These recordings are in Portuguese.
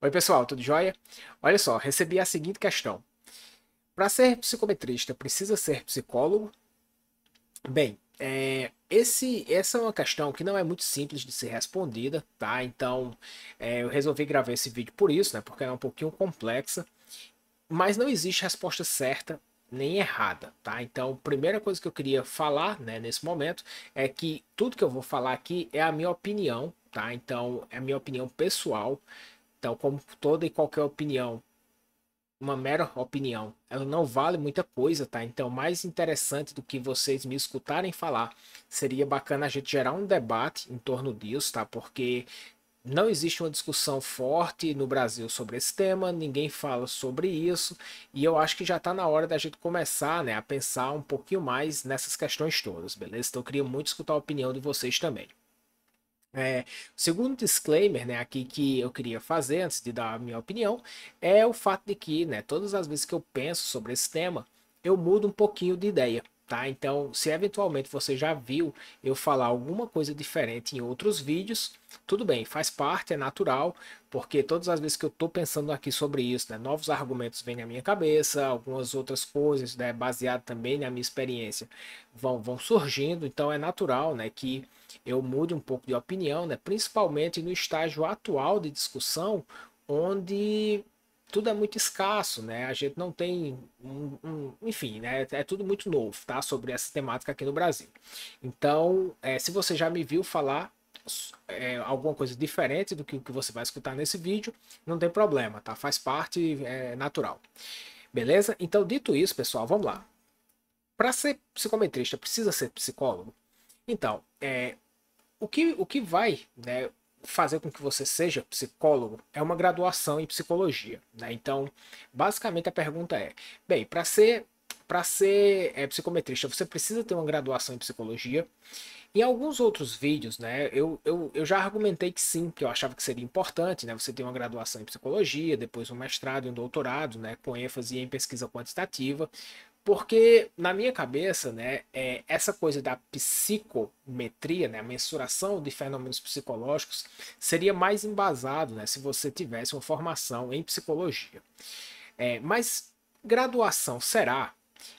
Oi, pessoal, tudo jóia? Olha só, recebi a seguinte questão. Para ser psicometrista, precisa ser psicólogo? Bem, é, esse, essa é uma questão que não é muito simples de ser respondida, tá? Então, é, eu resolvi gravar esse vídeo por isso, né? Porque ela é um pouquinho complexa, mas não existe resposta certa nem errada, tá? Então, a primeira coisa que eu queria falar, né, nesse momento, é que tudo que eu vou falar aqui é a minha opinião, tá? Então, é a minha opinião pessoal, então, como toda e qualquer opinião, uma mera opinião, ela não vale muita coisa, tá? Então, mais interessante do que vocês me escutarem falar, seria bacana a gente gerar um debate em torno disso, tá? Porque não existe uma discussão forte no Brasil sobre esse tema, ninguém fala sobre isso, e eu acho que já está na hora da gente começar né, a pensar um pouquinho mais nessas questões todas, beleza? Então eu queria muito escutar a opinião de vocês também. É, o segundo disclaimer né, aqui que eu queria fazer antes de dar a minha opinião é o fato de que né, todas as vezes que eu penso sobre esse tema, eu mudo um pouquinho de ideia tá? Então, se eventualmente você já viu eu falar alguma coisa diferente em outros vídeos, tudo bem, faz parte, é natural, porque todas as vezes que eu estou pensando aqui sobre isso, né, novos argumentos vêm na minha cabeça, algumas outras coisas, né, baseado também na minha experiência, vão, vão surgindo, então é natural, né, que eu mude um pouco de opinião, né, principalmente no estágio atual de discussão, onde tudo é muito escasso, né? A gente não tem, um, um, enfim, né? É tudo muito novo, tá? Sobre essa temática aqui no Brasil. Então, é, se você já me viu falar é, alguma coisa diferente do que, que você vai escutar nesse vídeo, não tem problema, tá? Faz parte é, natural. Beleza? Então, dito isso, pessoal, vamos lá. Para ser psicometrista, precisa ser psicólogo? Então, é, o, que, o que vai né, fazer com que você seja psicólogo é uma graduação em psicologia, né? Então, basicamente a pergunta é: bem, para ser para ser é, psicometrista, você precisa ter uma graduação em psicologia. Em alguns outros vídeos, né, eu, eu, eu já argumentei que sim, que eu achava que seria importante, né, você ter uma graduação em psicologia, depois um mestrado e um doutorado, né, com ênfase em pesquisa quantitativa, porque na minha cabeça, né, é, essa coisa da psicometria, né, a mensuração de fenômenos psicológicos, seria mais embasado né, se você tivesse uma formação em psicologia. É, mas graduação será?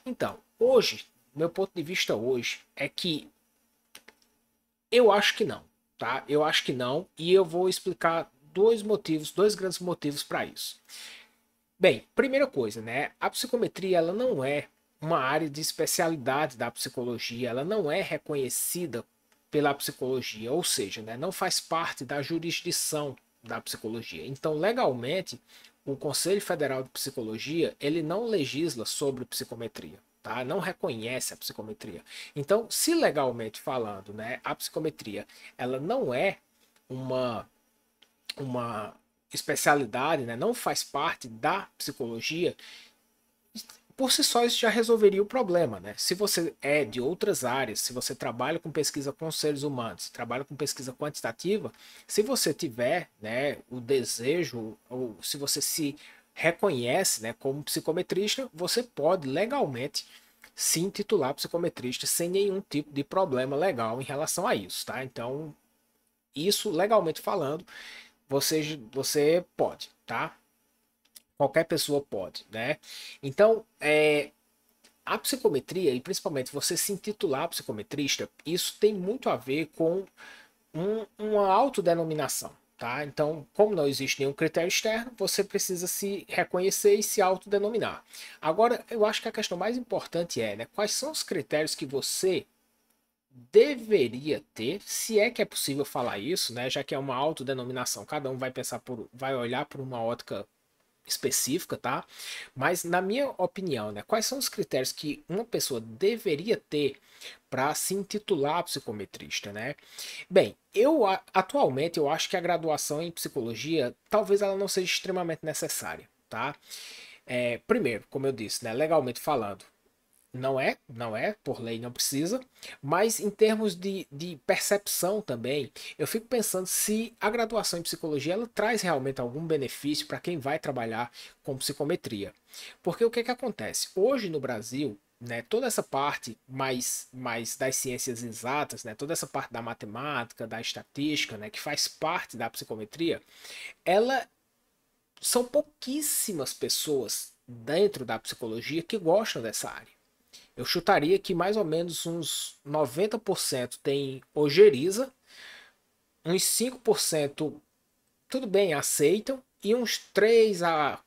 Então, hoje, meu ponto de vista hoje é que eu acho que não, tá? Eu acho que não, e eu vou explicar dois motivos, dois grandes motivos para isso. Bem, primeira coisa, né? A psicometria ela não é uma área de especialidade da psicologia, ela não é reconhecida pela psicologia, ou seja, né, não faz parte da jurisdição da psicologia. Então, legalmente, o Conselho Federal de Psicologia ele não legisla sobre psicometria. Tá? Não reconhece a psicometria. Então, se legalmente falando, né, a psicometria ela não é uma, uma especialidade, né, não faz parte da psicologia, por si só isso já resolveria o problema, né? Se você é de outras áreas, se você trabalha com pesquisa com seres humanos, trabalha com pesquisa quantitativa, se você tiver, né, o desejo ou se você se reconhece, né, como psicometrista, você pode legalmente se intitular psicometrista sem nenhum tipo de problema legal em relação a isso, tá? Então, isso legalmente falando, você, você pode, tá? Qualquer pessoa pode, né? Então, é, a psicometria, e principalmente você se intitular psicometrista, isso tem muito a ver com um, uma autodenominação. Tá? Então, como não existe nenhum critério externo, você precisa se reconhecer e se autodenominar. Agora, eu acho que a questão mais importante é né, quais são os critérios que você deveria ter, se é que é possível falar isso, né? Já que é uma autodenominação, cada um vai pensar por, vai olhar por uma ótica específica, tá? Mas na minha opinião, né, quais são os critérios que uma pessoa deveria ter para se intitular psicometrista, né? Bem, eu atualmente eu acho que a graduação em psicologia talvez ela não seja extremamente necessária, tá? É, primeiro, como eu disse, né, legalmente falando, não é, não é, por lei não precisa. Mas em termos de, de percepção também, eu fico pensando se a graduação em psicologia ela traz realmente algum benefício para quem vai trabalhar com psicometria. Porque o que, que acontece? Hoje no Brasil, né, toda essa parte mais, mais das ciências exatas, né, toda essa parte da matemática, da estatística, né, que faz parte da psicometria, ela são pouquíssimas pessoas dentro da psicologia que gostam dessa área. Eu chutaria que mais ou menos uns 90% tem ojeriza, uns 5% tudo bem, aceitam, e uns 3 a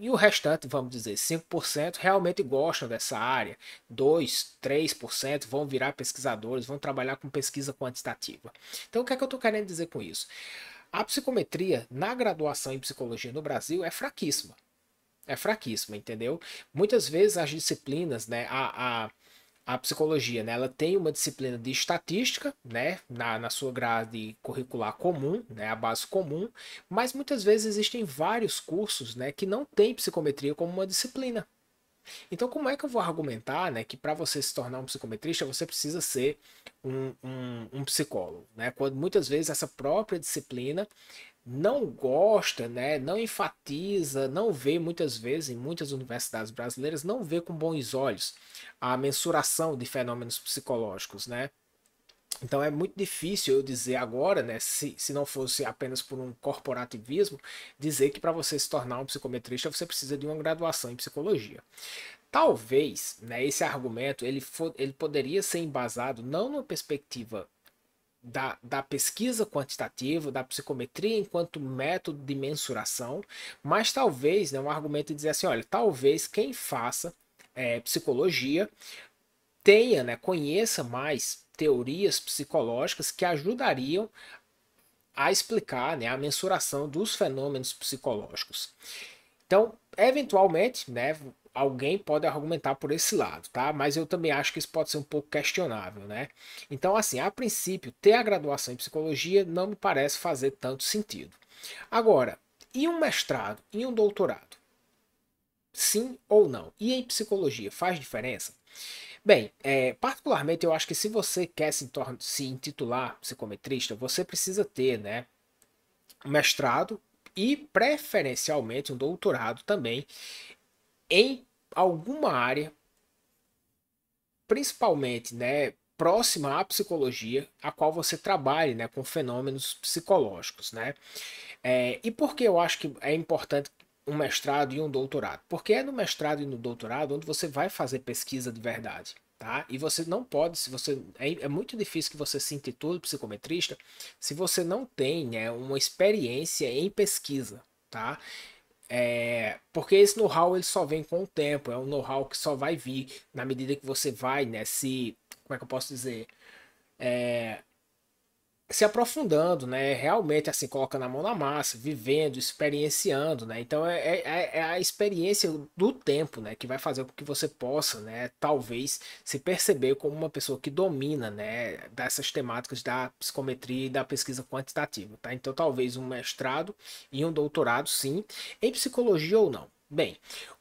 e o restante, vamos dizer, 5% realmente gostam dessa área. 2, 3% vão virar pesquisadores, vão trabalhar com pesquisa quantitativa. Então, o que é que eu estou querendo dizer com isso? A psicometria na graduação em psicologia no Brasil é fraquíssima é fraquíssima, entendeu? Muitas vezes as disciplinas, né, a, a, a psicologia, né, ela tem uma disciplina de estatística, né, na, na sua grade curricular comum, né, a base comum, mas muitas vezes existem vários cursos, né, que não tem psicometria como uma disciplina. Então, como é que eu vou argumentar, né, que para você se tornar um psicometrista, você precisa ser um, um, um psicólogo, né? Quando muitas vezes essa própria disciplina não gosta, né, não enfatiza, não vê muitas vezes em muitas universidades brasileiras, não vê com bons olhos a mensuração de fenômenos psicológicos, né? Então é muito difícil eu dizer agora, né, se, se não fosse apenas por um corporativismo, dizer que para você se tornar um psicometrista você precisa de uma graduação em psicologia. Talvez né, esse argumento ele, for, ele poderia ser embasado não numa perspectiva da, da pesquisa quantitativa, da psicometria enquanto método de mensuração, mas talvez, né, um argumento de dizer assim, olha, talvez quem faça é, psicologia tenha, né, conheça mais teorias psicológicas que ajudariam a explicar né, a mensuração dos fenômenos psicológicos. Então, eventualmente, né, alguém pode argumentar por esse lado, tá? Mas eu também acho que isso pode ser um pouco questionável, né? Então, assim, a princípio, ter a graduação em psicologia não me parece fazer tanto sentido. Agora, e um mestrado, e um doutorado? Sim ou não? E em psicologia, faz diferença? Bem, é, particularmente eu acho que se você quer se, se intitular psicometrista, você precisa ter, né? Mestrado e preferencialmente um doutorado também em alguma área, principalmente, né, próxima à psicologia, a qual você trabalhe, né, com fenômenos psicológicos, né? É, e por que eu acho que é importante um mestrado e um doutorado? Porque é no mestrado e no doutorado onde você vai fazer pesquisa de verdade. Tá? E você não pode, se você é, é muito difícil que você se intitule psicometrista se você não tem né, uma experiência em pesquisa, tá? É, porque esse know-how ele só vem com o tempo, é um know-how que só vai vir na medida que você vai, né? Se, como é que eu posso dizer? É, se aprofundando, né? Realmente, assim, colocando a mão na massa, vivendo, experienciando, né? Então, é, é, é, é, a experiência do tempo, né? Que vai fazer com que você possa, né? Talvez se perceber como uma pessoa que domina, né? Dessas temáticas da psicometria e da pesquisa quantitativa, tá? Então, talvez um mestrado e um doutorado, sim, em psicologia ou não. Bem,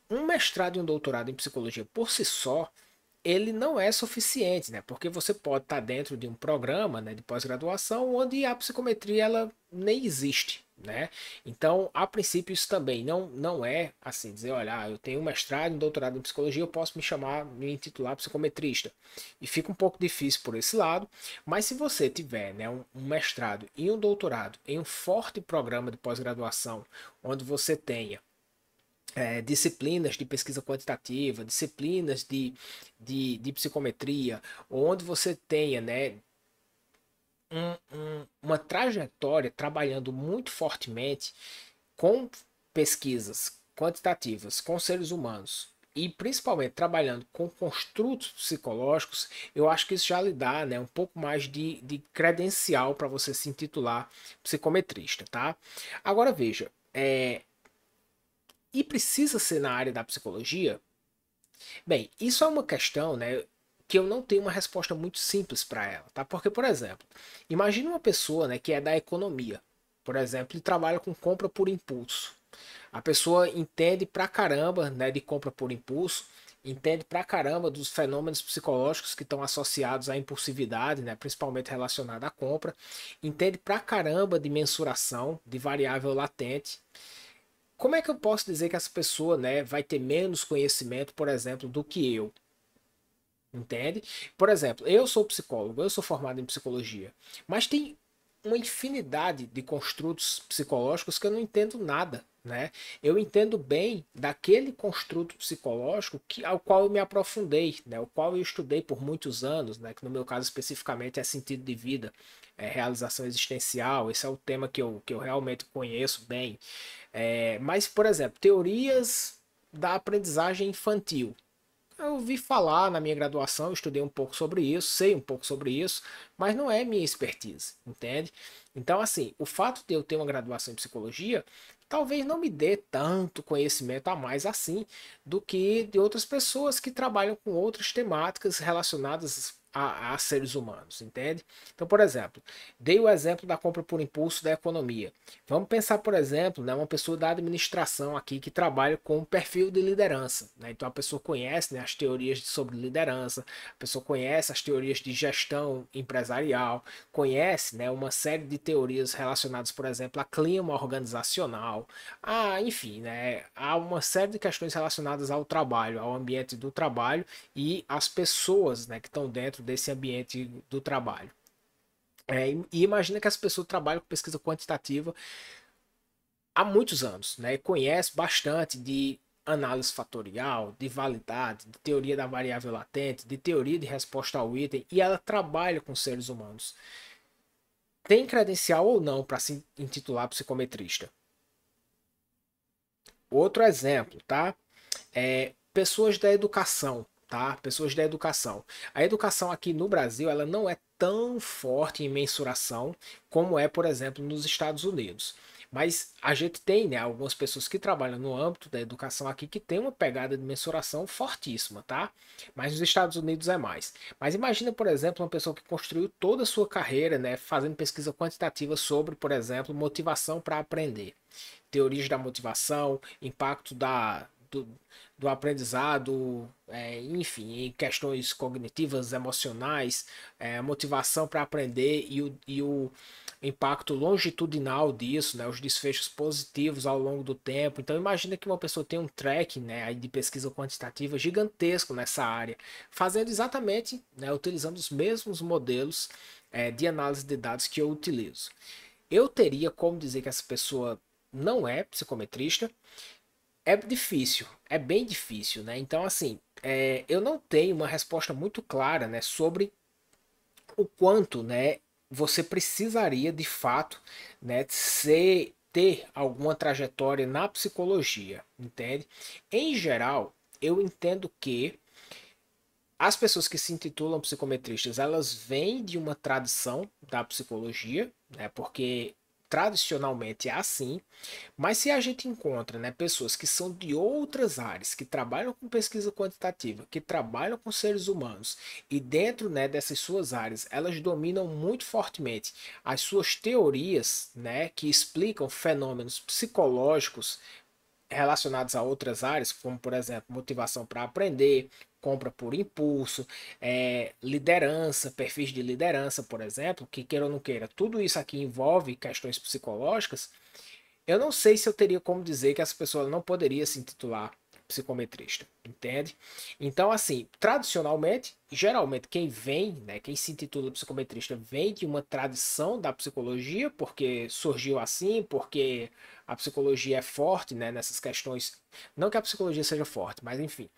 um mestrado e um doutorado em psicologia por si só ele não é suficiente, né? Porque você pode estar tá dentro de um programa né, de pós-graduação onde a psicometria ela nem existe, né? Então, a princípio, isso também não, não é assim, dizer, olha, ah, eu tenho um mestrado, um doutorado em psicologia, eu posso me chamar, me intitular psicometrista. E fica um pouco difícil por esse lado, mas se você tiver né, um mestrado e um doutorado em um forte programa de pós-graduação, onde você tenha é, disciplinas de pesquisa quantitativa, disciplinas de, de, de psicometria, onde você tenha né, um, um, uma trajetória trabalhando muito fortemente com pesquisas quantitativas, com seres humanos, e principalmente trabalhando com construtos psicológicos, eu acho que isso já lhe dá né, um pouco mais de, de credencial para você se intitular psicometrista, tá? Agora veja, é, e precisa ser na área da psicologia? Bem, isso é uma questão, né, que eu não tenho uma resposta muito simples para ela, tá? Porque, por exemplo, imagine uma pessoa, né, que é da economia, por exemplo, e trabalha com compra por impulso. A pessoa entende pra caramba, né, de compra por impulso, entende pra caramba dos fenômenos psicológicos que estão associados à impulsividade, né, principalmente relacionada à compra, entende pra caramba de mensuração, de variável latente como é que eu posso dizer que essa pessoa né, vai ter menos conhecimento, por exemplo, do que eu? Entende? Por exemplo, eu sou psicólogo, eu sou formado em psicologia, mas tem uma infinidade de construtos psicológicos que eu não entendo nada. Né? Eu entendo bem daquele construto psicológico que, ao qual eu me aprofundei, né? o qual eu estudei por muitos anos, né? que no meu caso especificamente é sentido de vida, é realização existencial, esse é o tema que eu, que eu realmente conheço bem. É, mas, por exemplo, teorias da aprendizagem infantil. Eu ouvi falar na minha graduação, estudei um pouco sobre isso, sei um pouco sobre isso, mas não é minha expertise, entende? Então, assim, o fato de eu ter uma graduação em psicologia talvez não me dê tanto conhecimento a mais assim do que de outras pessoas que trabalham com outras temáticas relacionadas a, a, seres humanos, entende? Então, por exemplo, dei o exemplo da compra por impulso da economia. Vamos pensar, por exemplo, né, uma pessoa da administração aqui que trabalha com um perfil de liderança. Né? Então, a pessoa conhece né, as teorias sobre liderança, a pessoa conhece as teorias de gestão empresarial, conhece né, uma série de teorias relacionadas, por exemplo, a clima organizacional, a, enfim, né, há uma série de questões relacionadas ao trabalho, ao ambiente do trabalho e às pessoas né, que estão dentro dentro desse ambiente do trabalho. É, e imagina que as pessoas trabalham com pesquisa quantitativa há muitos anos, né? Conhece bastante de análise fatorial, de validade, de teoria da variável latente, de teoria de resposta ao item, e ela trabalha com seres humanos. Tem credencial ou não para se intitular psicometrista? Outro exemplo, tá? É, pessoas da educação tá? Pessoas da educação. A educação aqui no Brasil, ela não é tão forte em mensuração como é, por exemplo, nos Estados Unidos. Mas a gente tem, né, algumas pessoas que trabalham no âmbito da educação aqui que tem uma pegada de mensuração fortíssima, tá? Mas nos Estados Unidos é mais. Mas imagina, por exemplo, uma pessoa que construiu toda a sua carreira, né, fazendo pesquisa quantitativa sobre, por exemplo, motivação para aprender, teorias da motivação, impacto da do, do aprendizado, é, enfim, em questões cognitivas, emocionais, é, motivação para aprender e o, e o impacto longitudinal disso, né, os desfechos positivos ao longo do tempo. Então imagina que uma pessoa tem um track né, de pesquisa quantitativa gigantesco nessa área, fazendo exatamente, né, utilizando os mesmos modelos é, de análise de dados que eu utilizo. Eu teria como dizer que essa pessoa não é psicometrista é difícil, é bem difícil, né? Então, assim, é, eu não tenho uma resposta muito clara, né, sobre o quanto, né, você precisaria de fato, né, ser, ter alguma trajetória na psicologia, entende? Em geral, eu entendo que as pessoas que se intitulam psicometristas, elas vêm de uma tradição da psicologia, né, porque tradicionalmente é assim, mas se a gente encontra né, pessoas que são de outras áreas, que trabalham com pesquisa quantitativa, que trabalham com seres humanos, e dentro né, dessas suas áreas, elas dominam muito fortemente as suas teorias né, que explicam fenômenos psicológicos, relacionados a outras áreas, como por exemplo motivação para aprender, compra por impulso, é, liderança, perfis de liderança, por exemplo, que queira ou não queira, tudo isso aqui envolve questões psicológicas. Eu não sei se eu teria como dizer que essa pessoa não poderia se intitular psicometrista, entende? Então, assim, tradicionalmente, geralmente quem vem, né, quem se intitula psicometrista, vem de uma tradição da psicologia, porque surgiu assim, porque a psicologia é forte, né, nessas questões. Não que a psicologia seja forte, mas enfim.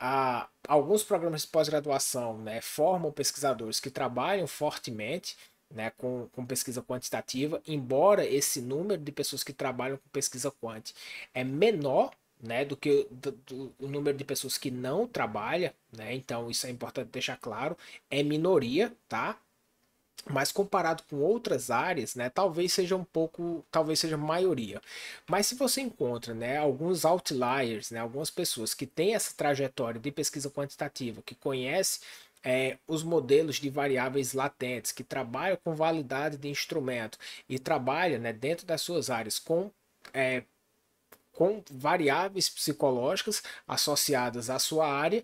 há ah, alguns programas de pós-graduação, né, formam pesquisadores que trabalham fortemente né, com, com, pesquisa quantitativa, embora esse número de pessoas que trabalham com pesquisa quant é menor né, do que do, do, número de pessoas que não trabalha, né? Então isso é importante deixar claro, é minoria, tá? Mas comparado com outras áreas, né, talvez seja um pouco, talvez seja maioria. Mas se você encontra, né, alguns outliers, né, algumas pessoas que têm essa trajetória de pesquisa quantitativa, que conhece é, os modelos de variáveis latentes, que trabalham com validade de instrumento e trabalham, né, dentro das suas áreas com é, com variáveis psicológicas associadas à sua área,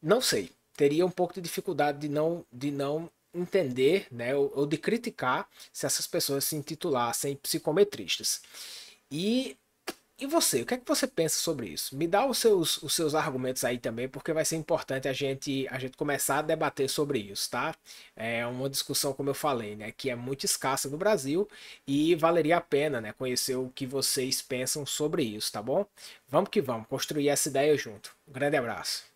não sei. Teria um pouco de dificuldade de não, de não entender né, ou, ou de criticar se essas pessoas se intitulassem psicometristas. E e você, o que é que você pensa sobre isso? Me dá os seus, os seus argumentos aí também, porque vai ser importante a gente, a gente começar a debater sobre isso, tá? É uma discussão, como eu falei, né, que é muito escassa no Brasil e valeria a pena, né, conhecer o que vocês pensam sobre isso, tá bom? Vamos que vamos, construir essa ideia junto. Um grande abraço.